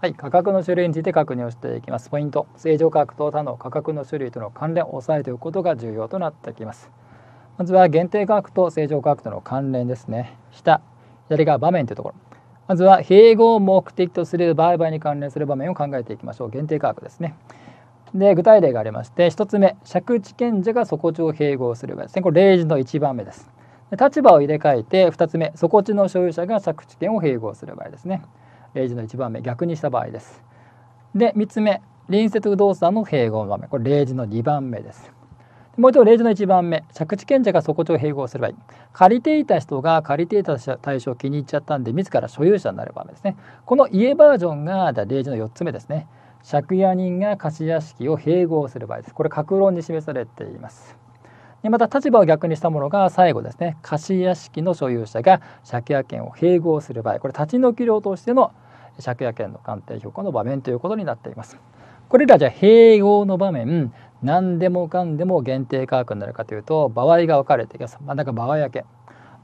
はい、価格の種類について確認をしていきます。ポイント、正常価格と他の価格の種類との関連を押さえておくことが重要となってきます。まずは限定価格と正常価格との関連ですね。下、左側場面というところ。まずは併合を目的とする売買に関連する場面を考えていきましょう。限定価格ですね。で具体例がありまして1つ目借地権者が底地を併合する場合ですねこれ例示の1番目です立場を入れ替えて2つ目底地の所有者が借地権を併合する場合ですね例示の1番目逆にした場合です。で3つ目隣接動作の併合の場面これ例示の2番目です。もう一度例示の1番目借地権者が底こを併合すればいい借りていた人が借りていた対象を気に入っちゃったんで自ら所有者になる場面ですねこの家バージョンが例示の4つ目ですね借家人が貸屋敷を併合する場合ですこれ格論に示されていますまた立場を逆にしたものが最後ですね貸屋敷の所有者が借家権を併合する場合これ立ち退き料としての借家権の鑑定評価の場面ということになっています。これらじゃ併合の場面何でもかんでも限定価格になるかというと場合が分かれています。真ん中場合分け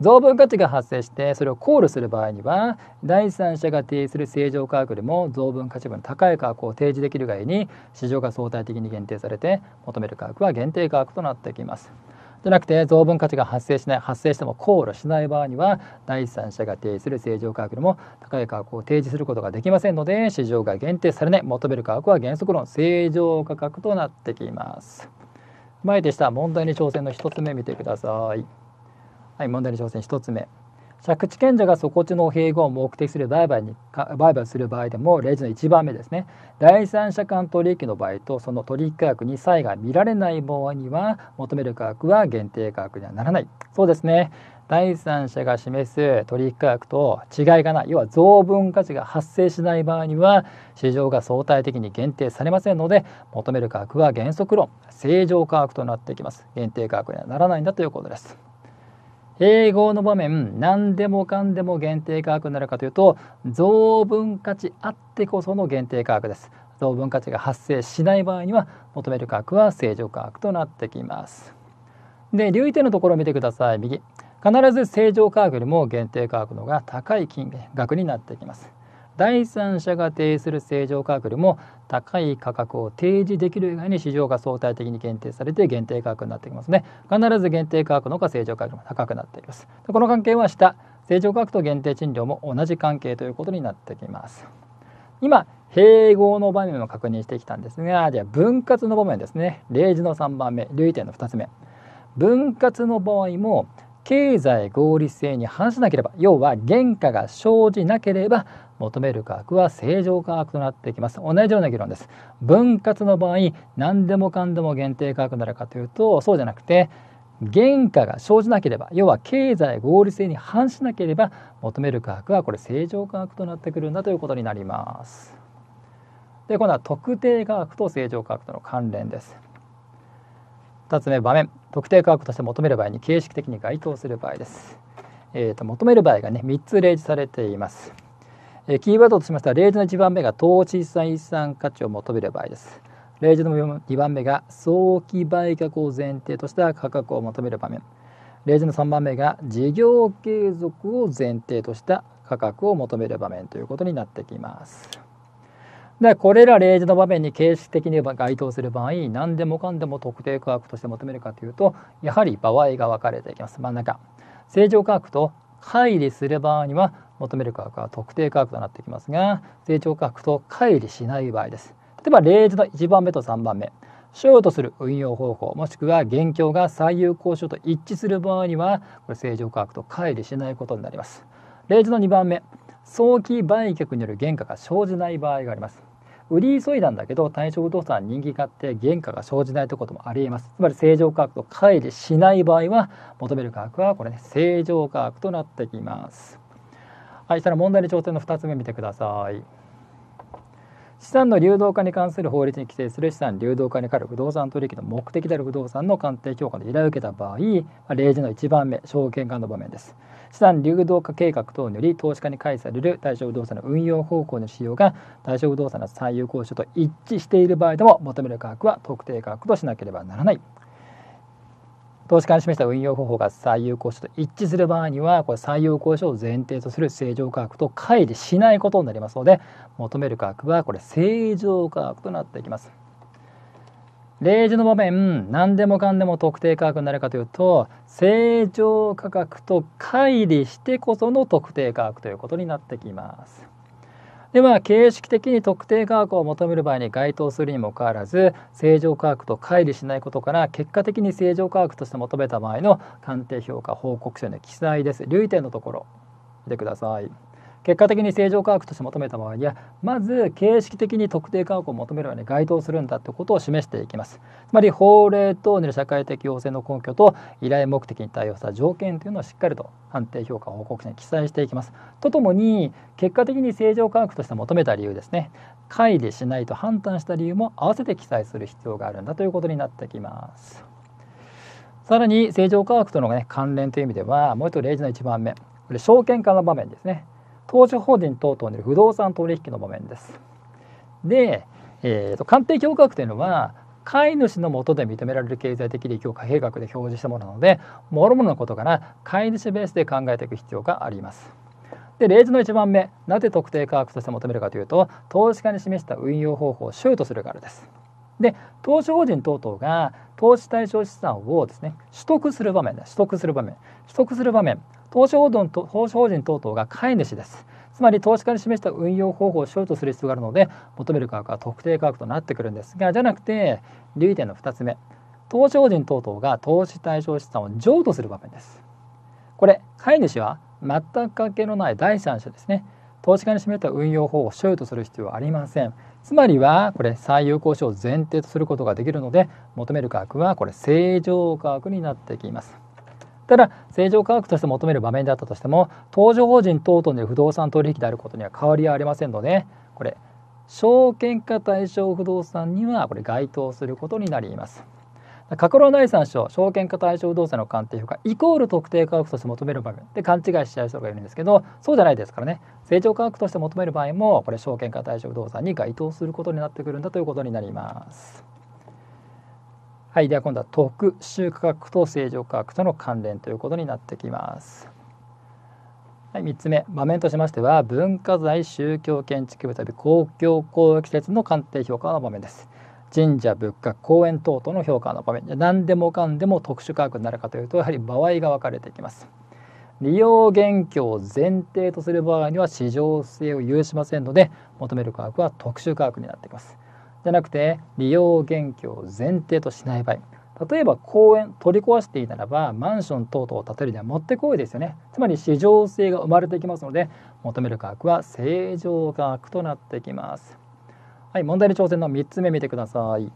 増分価値が発生してそれを考慮する場合には第三者が提示する正常価格でも増分価値分の高い価格を提示できるがゆえに市場が相対的に限定されて求める価格は限定価格となってきます。じゃなくて増分価値が発生しない発生しても考慮しない場合には第三者が提示する正常価格でも高い価格を提示することができませんので市場が限定されない求める価格は原則論正常価格となってきます。前でした問題に挑戦の1つ目見てください。はい問題に挑戦1つ目。借地権者が底地の併合を目的する売買に売買する場合でも例示の1番目ですね第三者間取引の場合とその取引価格に差異が見られない場合には求める価格は限定価格にはならないそうですね第三者が示す取引価格と違いがない要は増分価値が発生しない場合には市場が相対的に限定されませんので求める価格は原則論正常価格となってきます限定価格にはならないんだということです併合の場面何でもかんでも限定価格になるかというと増分価値あってこその限定価格です増分価値が発生しない場合には求める価格は正常価格となってきますで留意点のところを見てください右必ず正常価格よりも限定価格の方が高い金額になってきます第三者が提する正常価格よりも高い価格を提示できる以外に市場が相対的に限定されて限定価格になってきますね必ず限定価格の方が正常価格も高くなっていますこの関係は下正常価格と限定賃料も同じ関係ということになってきます今併合の場面を確認してきたんですがじゃあ分割の場面ですね例示の3番目留意点の2つ目分割の場合も経済合理性に反しなければ要は原価が生じなければ求める科学は正常科学となってきます同じような議論です分割の場合何でもかんでも限定科学になるかというとそうじゃなくて原価が生じなければ要は経済合理性に反しなければ求める科学はこれ正常科学となってくるんだということになります。で今度は特定科学と正常科学との関連です。2つ目場面特定科学として求める場合に形式的に該当する場合です。えーと、と求める場合がね3つ例示されています。えキーワードとしましては例示の1番目が投資再算価値を求める場合です例示の2番目が早期売却を前提とした価格を求める場面例示の3番目が事業継続を前提とした価格を求める場面ということになってきますでこれら例示の場面に形式的に該当する場合何でもかんでも特定価格として求めるかというとやはり場合が分かれていきます真ん中正常価格と乖離する場合には求める価格は特定価格となってきますが成長価格と乖離しない場合です例えば例示の1番目と3番目商用とする運用方法もしくは現況が最優交渉と一致する場合にはこれ正常価格と乖離しないことになります例示の2番目早期売却による原価が生じない場合があります売り急いだんだけど対象不動産人気があって原価が生じないということもありえますつまり正常価格と乖離しない場合は求める価格はこれね正常価格となってきますはいしたら問題に挑戦の2つ目見てください資産の流動化に関する法律に規定する資産流動化にかかる不動産取引の目的である不動産の鑑定評価の依頼を受けた場合例示の1番目証券化の場面です資産流動化計画等により投資家に返される対象不動産の運用方向の使用が対象不動産の最優効渉と一致している場合でも求める価格は特定価格としなければならない投資家に示した運用方法が最優交渉と一致する場合にはこれ採用交渉を前提とする正常価格と乖離しないことになりますので求める価格はこれ正常価格となっていきます。例示の場面何でもかんでも特定価格になるかというと正常価格と乖離してこその特定価格ということになってきます。であ、形式的に特定価格を求める場合に該当するにもかかわらず正常科学と乖離しないことから結果的に正常科学として求めた場合の鑑定評価報告書の記載です留意点のところでください。結果的に正常科学として求めた場合にはまず形式的に特定科学を求めるのに該当するんだということを示していきますつまり法令等による社会的要請の根拠と依頼目的に対応した条件というのをしっかりと判定評価報告書に記載していきますとともに結果的に正常科学として求めた理由ですね乖離しないと判断した理由も併せて記載する必要があるんだということになってきますさらに正常科学との、ね、関連という意味ではもう一度例示の1番目これ証券化の場面ですね投資法人等々に不動産取引の場面です。で、えーと、鑑定評価額というのは飼い主のもとで認められる経済的利益を貨幣額で表示したものなので諸々のことから飼い主ベースで考えていく必要があります。で例示の1番目なぜ特定価格として求めるかというと投資家に示した運用方法をーとするからです。で投資法人等々が投資対象資産をですね取得する場面取得する場面取得する場面投資法人投資法人等々が買い主ですつまり投資家に示した運用方法をしよとする必要があるので求める価格は特定価格となってくるんですがじゃなくて留意点の2つ目投資法人等々が投資対象資産を譲渡する場面ですこれ買い主は全く関係のない第三者ですね投資家に占めた運用方法を所有とする必要はありませんつまりはこれ最優交渉を前提とすることができるので求める価格はこれ正常価格になってきますただ正常価格として求める場面であったとしても登場法人等々で不動産取引であることには変わりはありませんのでこれ証券化対象不動産にはこれ該当することになります。閣僚第三章証券化対象不動産の鑑定評価イコール特定価格として求める場面で勘違いしちゃう人がいるんですけどそうじゃないですからね成長価格として求める場合もこれ証券化対象不動産に該当することになってくるんだということになります。はい、では今度は特殊価格と正常価格との関連ということになってきます。はい、3つ目場面としましては文化財宗教建築物及び公共公益施設の鑑定評価の場面です。神社仏閣公園等々の評価の場面何でもかんでも特殊価格になるかというとやはり場合が分かれていきます。利用元拠を前提とする場合には市場性を有しませんので求める価格は特殊価格になってきます。じゃなくて利用元凶を前提としない場合例えば公園取り壊していたらばマンション等々を建てるにはもってこいですよねつまり市場性が生まれてきますので求める価格は正常価格となってきますはい問題の挑戦の3つ目見てください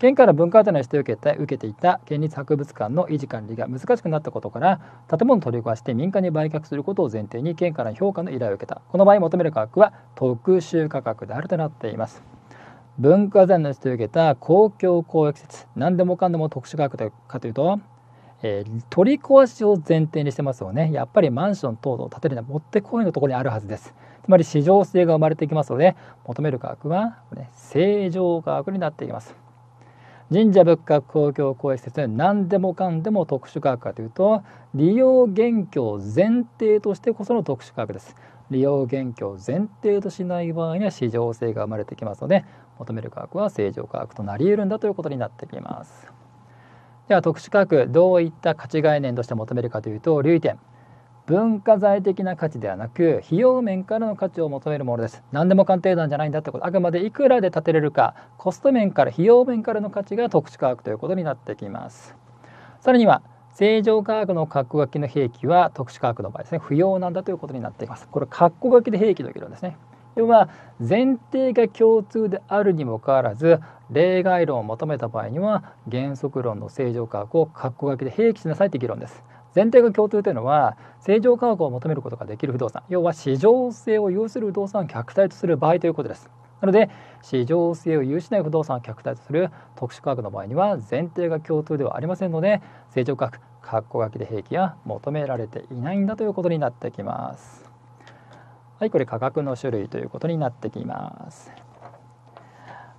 県から文化財の指定を受けて受けていた県立博物館の維持管理が難しくなったことから建物を取り壊して民間に売却することを前提に県から評価の依頼を受けたこの場合求める価格は特殊価格であるとなっています文化財の人を受けた公共公益説何でもかんでも特殊価格かというと、えー、取り壊しを前提にしてますよねやっぱりマンション等々建てるのはもってこいのところにあるはずですつまり市場性が生まれてきますので求める価格は、ね、正常価格になっていきます神社仏閣公共公益施設何でもかんでも特殊価格かというと利用現況前提としてこその特殊価格です利用現況前提としない場合には市場性が生まれてきますので求める価格は正常価格となり得るんだということになってきます。では特殊価格どういった価値概念として求めるかというと留意点文化財的な価値ではなく費用面からの価値を求めるものです何でも鑑定団じゃないんだってことあくまでいくらで建てれるかコスト面から費用面からの価値が特殊価格ということになってきますさらには正常価格の括弧書きの兵器は特殊価格の場合ですね不要なんだということになっていますこれ括弧書きで兵器の議論ですね要は前提が共通であるにもかかわらず例外論を求めた場合には原則論の正常化学を括弧書きで併記しなさいって議論です。前提が共通というのは正常価格を求めることができる不動産要は市場性を有する不動産を客体とする場合ということですなので市場性を有しない不動産を客体とする特殊価格の場合には前提が共通ではありませんので正常価格括弧書きで平気は求められていないんだということになってきますはいこれ価格の種類ということになってきます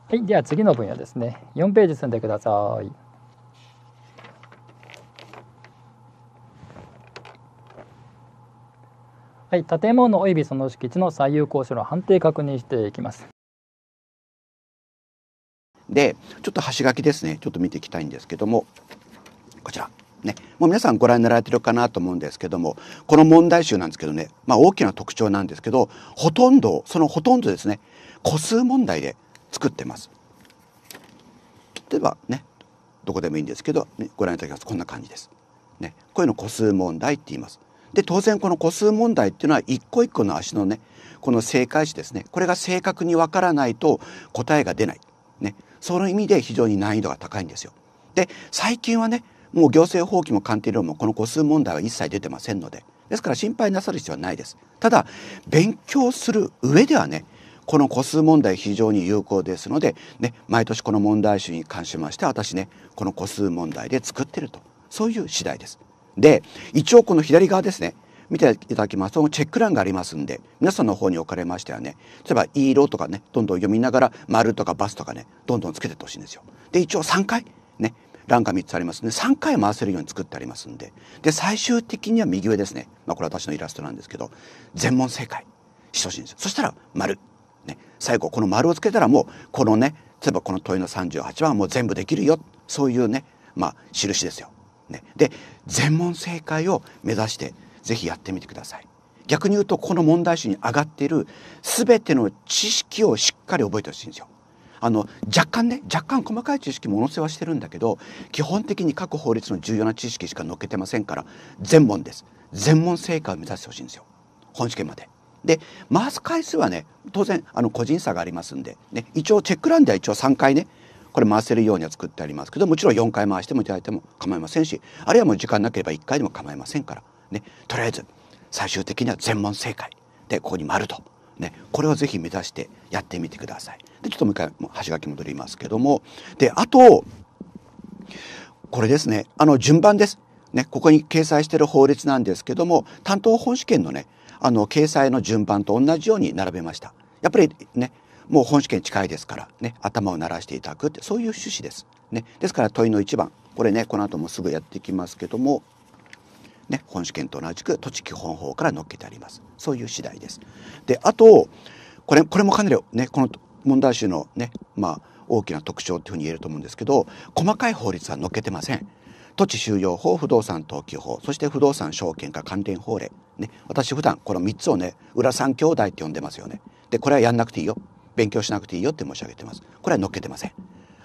はいでは次の分野ですね4ページ進んでくださいはい、建物及びその敷地の最有効所の判定確認していきます。で、ちょっと端書きですね、ちょっと見ていきたいんですけども、こちら。ね、もう皆さんご覧になられてるかなと思うんですけどもこの問題集なんですけどね、まあ、大きな特徴なんですけどほとんどそのほとんどですね個数問題で作ってます。例えばねどこでもいいんですけど、ね、ご覧いただきますこんな感じです。ね、こういうの個数問題って言います。で当然この個数問題っていうのは一個一個の足のねこの正解値ですねこれが正確にわからないと答えが出ない、ね、その意味で非常に難易度が高いんですよ。で最近はねもう行政法規も鑑定論もこの個数問題は一切出てませんのでですから心配なさる必要はないですただ勉強する上ではねこの個数問題非常に有効ですので、ね、毎年この問題集に関しまして私ねこの個数問題で作ってるとそういう次第です。で一応この左側ですね見ていただきますとチェック欄がありますんで皆さんの方におかれましてはね例えば「いい色」とかねどんどん読みながら「丸」とか「バス」とかねどんどんつけてってほしいんですよ。で一応3回ね欄が3つありますね3回回せるように作ってありますんでで最終的には右上ですね、まあ、これ私のイラストなんですけど全問正解ししいんですそしたら丸、ね、最後この丸をつけたらもうこのね例えばこの問いの38番はもう全部できるよそういうねまあ印ですよ。ね、で全問正解を目指してぜひやってみてください。逆に言うとこの問題集に上がっている全ての知識をしっかり覚えてほしいんですよ。あの若干ね若干細かい知識ものせはしてるんだけど基本的に各法律の重要な知識しか載っけてませんから全問です全問正解を目指してほしいんですよ本試験まで。で回す回数はね当然あの個人差がありますんで、ね、一応チェック欄では一応3回ねこれ回せるようには作ってありますけどもちろん4回回してもいただいても構いませんしあるいはもう時間なければ1回でも構いませんから、ね、とりあえず最終的には全問正解でここにると、ね、これをぜひ目指してやってみてください。でちょっともう一回端書き戻りますけどもであとこれですねあの順番です。ね、ここに掲載している法律なんですけども担当本試験のねあの掲載の順番と同じように並べました。やっぱりねもう本試験近いですからね頭を鳴らしていただくってそういう趣旨です。ね、ですから問いの1番これねこの後もすぐやっていきますけども、ね、本試験と同じく土地基本法から載っけてありますそういう次第です。であとこれこれもかなりねこの問題集のね、まあ、大きな特徴というふうに言えると思うんですけど細かい法律は載っけてません。土地収容法不動産登記法そして不動産証券化関連法令、ね、私普段この3つをね裏三兄弟って呼んでますよね。でこれはやんなくていいよ勉強しなくていいよって申し上げてます。これは載っけてません。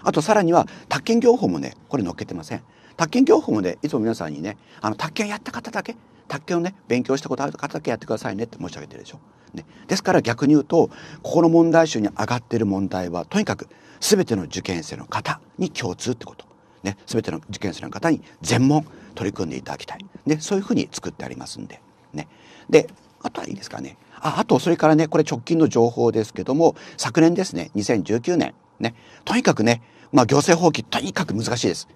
あとさらには宅建業法もねこれ載っけてません。宅建業法もねいつも皆さんにねあの宅建やった方だけ宅建をね勉強したことある方だけやってくださいねって申し上げてるでしょ。ね、ですから逆に言うとここの問題集に上がっている問題はとにかく全ての受験生の方に共通ってこと、ね、全ての受験生の方に全問取り組んでいただきたいそういうふうに作ってありますんで。ね、であとはいいですかねああとそれからねこれ直近の情報ですけども昨年ですね2019年ねとにかくね、まあ、行政法規とにかく難しいです。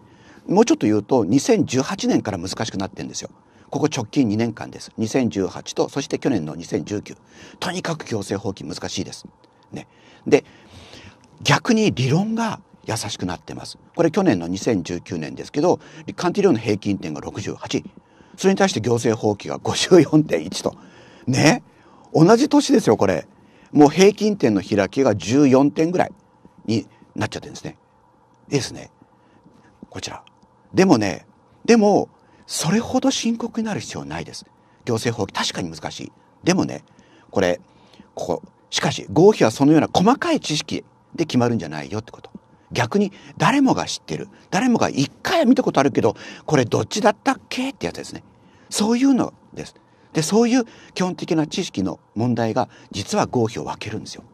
もうちょっと言うと2018年から難しくなってるんですよ。ここ直近2年間です2018とそして去年の2019とにかく強制放棄難しいです。ね、で逆に理論が優しくなってますこれ去年の2019年ですけど鑑定量の平均点が68それに対して行政放棄が54.1とね同じ年ですよこれもう平均点の開きが14点ぐらいになっちゃってるんですねですねこちらでもねでもそれほど深刻になる必要はないです。行政法規確かに難しい。でもねこれここしかし合否はそのような細かい知識で決まるんじゃないよってこと。逆に誰もが知ってる誰もが一回は見たことあるけどこれどっちだったっけってやつですね。そういうのです。でそういう基本的な知識の問題が実は合否を分けるんですよ。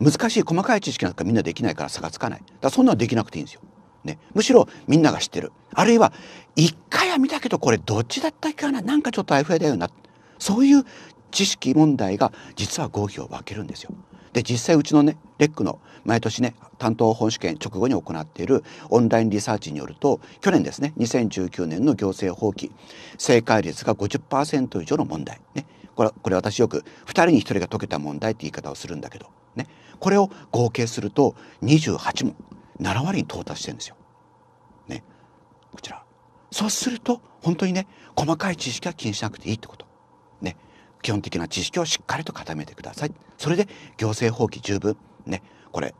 難しい細かい知識なんかみんなできないから差がつかない。だからそんなのできなくていいんですよ。ね、むしろみんなが知ってるあるいは一回は見たけどこれどっちだったっけかななんかちょっとあいふやだよなそういう知識問題が実は合否を分けるんですよ。で実際うちのねレックの毎年ね担当本試験直後に行っているオンラインリサーチによると去年ですね2019年の行政法規正解率が50%以上の問題ねこれこれ私よく2人に1人が解けた問題って言い方をするんだけどねこれを合計すると28問7割に到達してるんですよ。ね、こちらそうすると本当にね細かい知識は気にしなくていいってこと。ね、基本的な知識をしっかりと固めてください。それで行政法規十分ねこれ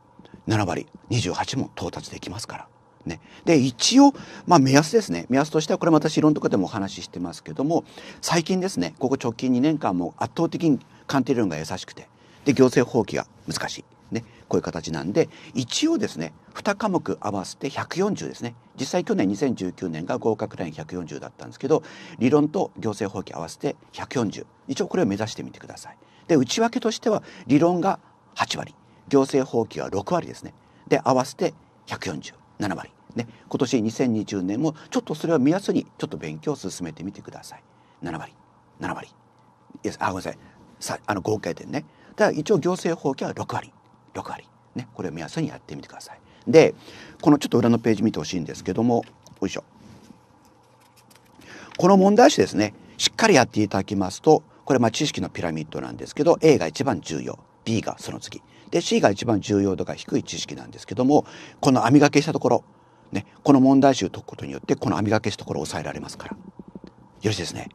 7割28も到達できますから。ね、で一応、まあ、目安ですね目安としてはこれ私いろんなとこでもお話ししてますけども最近ですねここ直近2年間も圧倒的に鑑定量が優しくてで行政法規が難しいこういう形なんで一応ですね2科目合わせて140ですね実際去年2019年が合格ライン140だったんですけど理論と行政法規合わせて140一応これを目指してみてください。で内訳としては理論が8割行政法規は6割ですねで合わせて147割。ね、今年2020年もちょっとそれを目安にちょっと勉強を進めてみてください。7割7割いやあごめんなさいさあの合計点ねだから一応行政法規は6割6割、ね、これを目安にやってみてください。でこのちょっと裏のページ見てほしいんですけどもよいしょこの問題集ですねしっかりやっていただきますとこれまあ知識のピラミッドなんですけど A が一番重要 B がその次で C が一番重要度が低い知識なんですけどもこの網掛けしたところ、ね、この問題集を解くことによってこの網掛けしたところを抑えられますからよろしいですね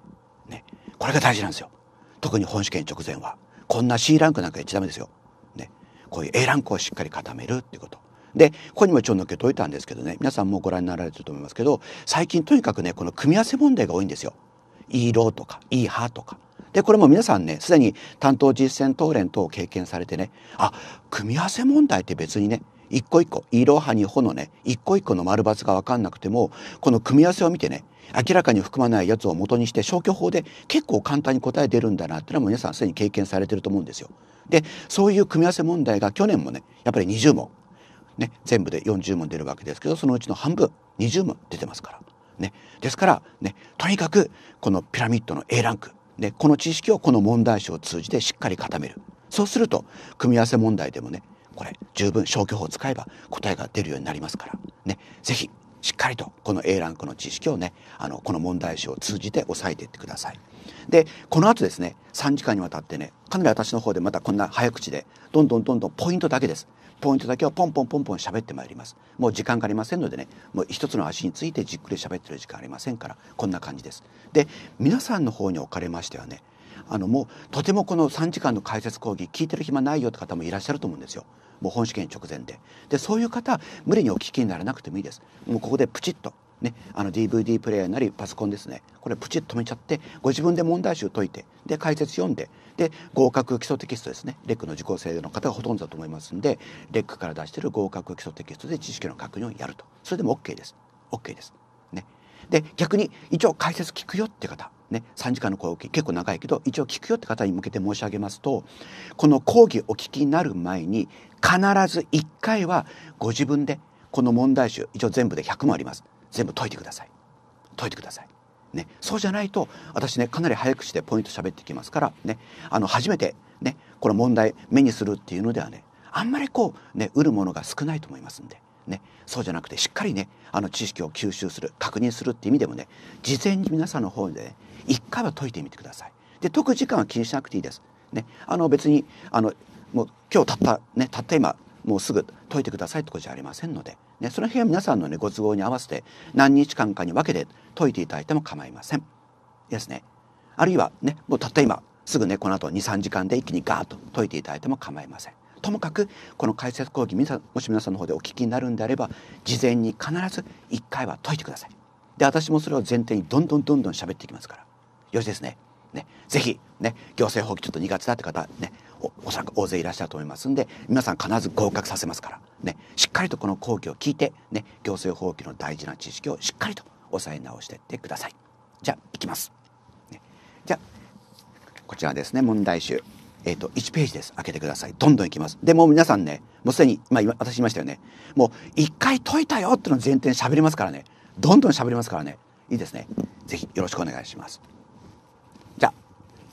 ねこれが大事なんですよ特に本試験直前はこんな C ランクなんかやっちゃダメですよこういう A ランクをしっかり固めるっていうこと。でここにも一応載っけといたんですけどね皆さんもご覧になられてると思いますけど最近とにかくねこの組み合わせ問題が多いんですよ。いいろとかいいはとか。でこれも皆さんねすでに担当実践討論等を経験されてねあ組み合わせ問題って別にね一個一個、いろはにほのね、一個一個の丸抜が分かんなくても、この組み合わせを見てね、明らかに含まないやつを元にして消去法で結構簡単に答え出るんだなってのは皆さんすでに経験されてると思うんですよ。で、そういう組み合わせ問題が去年もね、やっぱり20問、ね、全部で40問出るわけですけど、そのうちの半分、20問出てますから。ね、ですから、ね、とにかくこのピラミッドの A ランク、ね、この知識をこの問題集を通じてしっかり固める。そうすると組み合わせ問題でもねこれ十分消去法を使えば答えが出るようになりますからね是非しっかりとこの A ランクの知識をねあのこの問題集を通じて押さえていってください。でこの後ですね3時間にわたってねかなり私の方でまたこんな早口でどんどんどんどんポイントだけですポイントだけをポンポンポンポン喋ってまいりますもう時間がありませんのでねもう一つの足についてじっくり喋ってる時間ありませんからこんな感じですで皆さんの方におかれましてはねあのもうとてもこの3時間の解説講義聞いてる暇ないよって方もいらっしゃると思うんですよもう本試験直前ででそういう方無理にお聞きにならなくてもいいですもうここでプチッとね、あの DVD プレーヤーなりパソコンですねこれプチッと止めちゃってご自分で問題集解いてで解説読んでで合格基礎テキストですねレックの受講生の方がほとんどだと思いますんでレックから出してる合格基礎テキストで知識の確認をやるとそれでも OK です OK です。ね、で逆に一応解説聞くよって方ね、3時間の講義結構長いけど一応聞くよって方に向けて申し上げますとこの講義お聞きになる前に必ず1回はご自分でこの問題集一応全部で100もあります全部解いてください解いてください。ね、そうじゃないと私ねかなり早口でポイント喋ってきますからねあの初めてねこの問題目にするっていうのではねあんまりこうね得るものが少ないと思いますんでね、そうじゃなくてしっかりねあの知識を吸収する確認するって意味でもね事前に皆さんの方で、ね、1回は解いてみてください。で解く時間は気にしなくていいです。ね、あの別にあのもう今日たったねたった今もうすぐ解いてくださいってことじゃありませんので、ね、その辺は皆さんの、ね、ご都合に合わせて何日間かに分けて解いていただいても構いません。ですね。あるいはねもうたった今すぐねこの後23時間で一気にガーッと解いていただいても構いません。ともかくこの解説講義もし皆さんの方でお聞きになるんであれば事前に必ず1回は解いてください。で私もそれを前提にどんどんどんどん喋っていきますから。よしですね。ね、ぜひ、ね、行政法規ちょっと苦手だって方、ね、おそらく大勢いらっしゃると思いますんで、皆さん必ず合格させますから、ね、しっかりとこの講義を聞いて、ね、行政法規の大事な知識をしっかりと押さえ直していってください。じゃあ、いきます。ね、じゃあ、こちらですね、問題集。えっ、ー、と、1ページです。開けてください。どんどんいきます。で、もう皆さんね、もうすでに、まあ、今、私言いましたよね。もう、1回解いたよっての前提に喋りますからね。どんどん喋りますからね。いいですね。ぜひ、よろしくお願いします。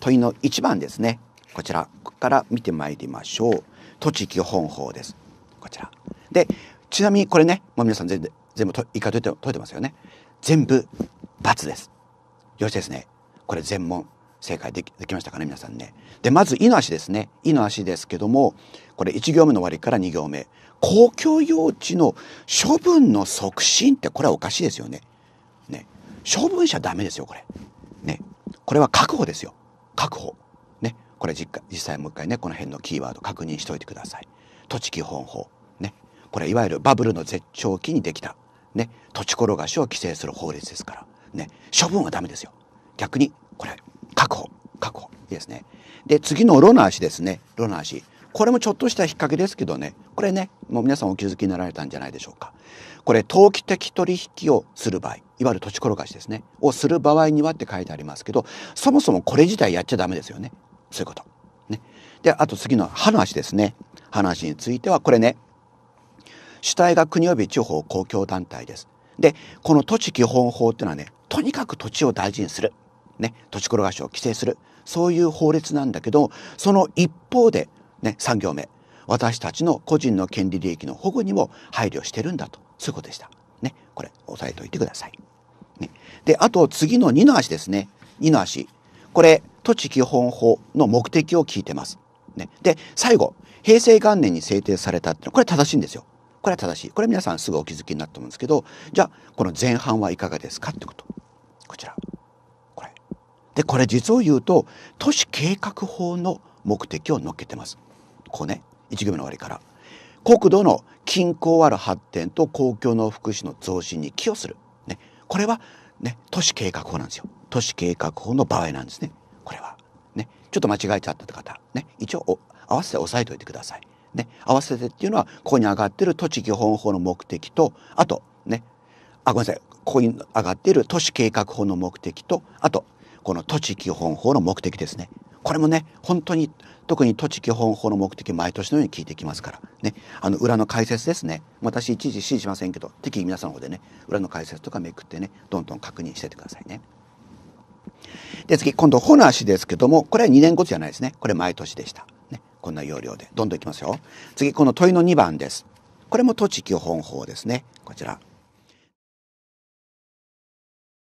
問いの1番ですねこちらから見てまいりましょう栃木本法ですこちらでちなみにこれねもう皆さん全全部一回解いて解いてますよね全部×ですよろしいですねこれ全問正解できできましたかね皆さんねでまず「い」の足ですね「い」の足ですけどもこれ1行目の終わりから2行目公共用地の処分の促進ってこれはおかしいですよねね処分者ダメですよこれねこれは確保ですよ確保ねこれ実実際もう一回ねこの辺のキーワード確認しておいてください土地基本法ねこれいわゆるバブルの絶頂期にできたね土地転がしを規制する法律ですからね処分はダメですよ逆にこれ確保確保いいですねで次のロの氏ですねロの氏これもちょっとした引っ掛けですけどねこれねもう皆さんお気づきになられたんじゃないでしょうかこれ投機的取引をする場合いわゆる土地転がしですねをする場合にはって書いてありますけどそもそもこれ自体やっちゃダメですよねそういうこと。ね、であと次の歯の足ですね歯の足についてはこれね主体が国及び地方公共団体です。でこの土地基本法っていうのはねとにかく土地を大事にする、ね、土地転がしを規制するそういう法律なんだけどその一方で、ね、3行目私たちの個人の権利利益の保護にも配慮してるんだとそういうことでした。ね。これ、押さえておいてください。ね。で、あと次の2の足ですね。2の足。これ、土地基本法の目的を聞いてます。ね。で、最後、平成元年に制定されたってこれ正しいんですよ。これは正しい。これ皆さんすぐお気づきになったと思うんですけど、じゃあ、この前半はいかがですかってこと。こちら。これ。で、これ実を言うと、都市計画法の目的を乗っけてます。こうね、1行目の終わりから。国土の均衡ある発展と公共の福祉の増進に寄与する。ね。これは、ね、都市計画法なんですよ。都市計画法の場合なんですね。これは。ね。ちょっと間違えちゃった方、ね。一応、合わせて押さえておいてください。ね。合わせてっていうのは、ここに上がってる土地基本法の目的と、あと、ね。あ、ごめんなさい。ここに上がっている都市計画法の目的と、あと、この土地基本法の目的ですね。これもね、本当に特に土地基本法の目的毎年のように聞いてきますからねあの裏の解説ですね私一時指示しませんけど適宜皆さんの方でね裏の解説とかめくってねどんどん確認してってくださいね。で次今度ホナシですけどもこれは2年後じゃないですねこれ毎年でした。ね、こんな要領でどんどんいきますよ。次この問いの2番です。これも土地基本法ですねこちら